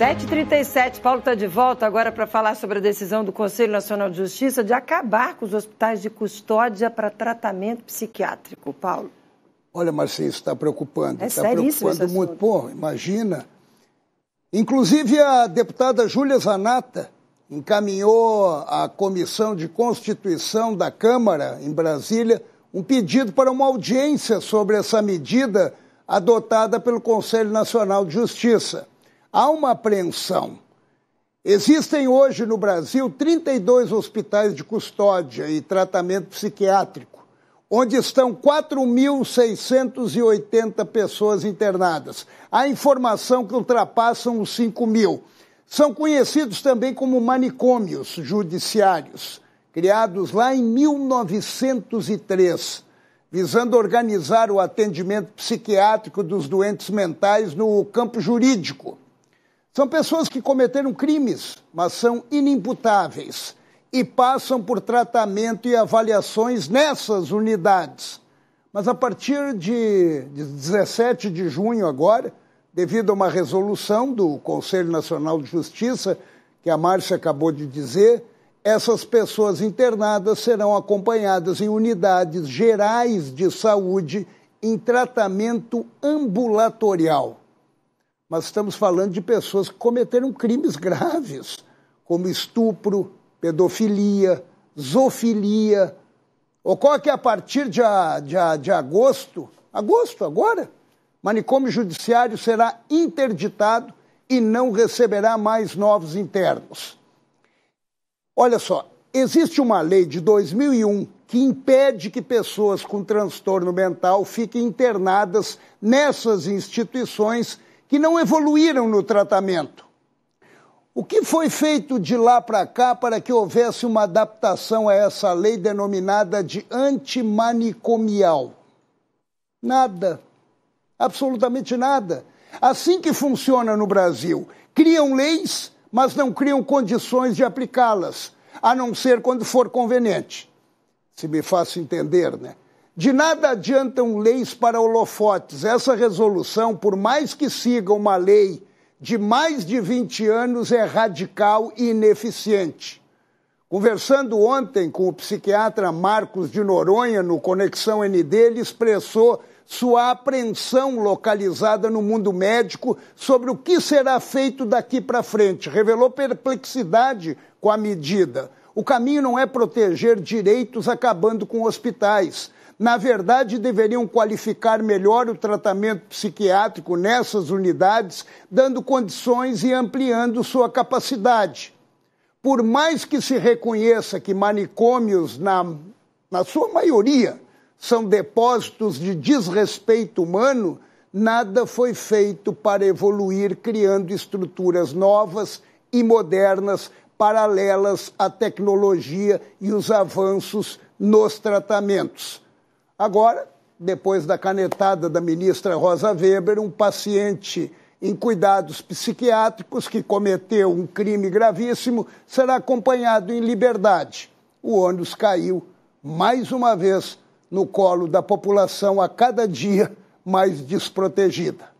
7h37, Paulo está de volta agora para falar sobre a decisão do Conselho Nacional de Justiça de acabar com os hospitais de custódia para tratamento psiquiátrico. Paulo. Olha, Marcelo isso está preocupando. É está preocupando muito. Pô, imagina. Inclusive, a deputada Júlia Zanata encaminhou à Comissão de Constituição da Câmara, em Brasília, um pedido para uma audiência sobre essa medida adotada pelo Conselho Nacional de Justiça há uma apreensão. Existem hoje no Brasil 32 hospitais de custódia e tratamento psiquiátrico, onde estão 4.680 pessoas internadas. Há informação que ultrapassam os 5 mil. São conhecidos também como manicômios judiciários, criados lá em 1903, visando organizar o atendimento psiquiátrico dos doentes mentais no campo jurídico são pessoas que cometeram crimes, mas são inimputáveis e passam por tratamento e avaliações nessas unidades. Mas a partir de 17 de junho, agora, devido a uma resolução do Conselho Nacional de Justiça, que a Márcia acabou de dizer, essas pessoas internadas serão acompanhadas em unidades gerais de saúde em tratamento ambulatorial mas estamos falando de pessoas que cometeram crimes graves, como estupro, pedofilia, zoofilia. Ocorre que é a partir de, de, de agosto, agosto agora, manicômio judiciário será interditado e não receberá mais novos internos. Olha só, existe uma lei de 2001 que impede que pessoas com transtorno mental fiquem internadas nessas instituições que não evoluíram no tratamento. O que foi feito de lá para cá para que houvesse uma adaptação a essa lei denominada de antimanicomial? Nada. Absolutamente nada. Assim que funciona no Brasil. Criam leis, mas não criam condições de aplicá-las, a não ser quando for conveniente. Se me faço entender, né? De nada adiantam leis para holofotes. Essa resolução, por mais que siga uma lei de mais de 20 anos, é radical e ineficiente. Conversando ontem com o psiquiatra Marcos de Noronha no Conexão ND, ele expressou sua apreensão localizada no mundo médico sobre o que será feito daqui para frente. Revelou perplexidade com a medida. O caminho não é proteger direitos acabando com hospitais na verdade, deveriam qualificar melhor o tratamento psiquiátrico nessas unidades, dando condições e ampliando sua capacidade. Por mais que se reconheça que manicômios, na, na sua maioria, são depósitos de desrespeito humano, nada foi feito para evoluir criando estruturas novas e modernas paralelas à tecnologia e os avanços nos tratamentos. Agora, depois da canetada da ministra Rosa Weber, um paciente em cuidados psiquiátricos que cometeu um crime gravíssimo será acompanhado em liberdade. O ônus caiu mais uma vez no colo da população a cada dia mais desprotegida.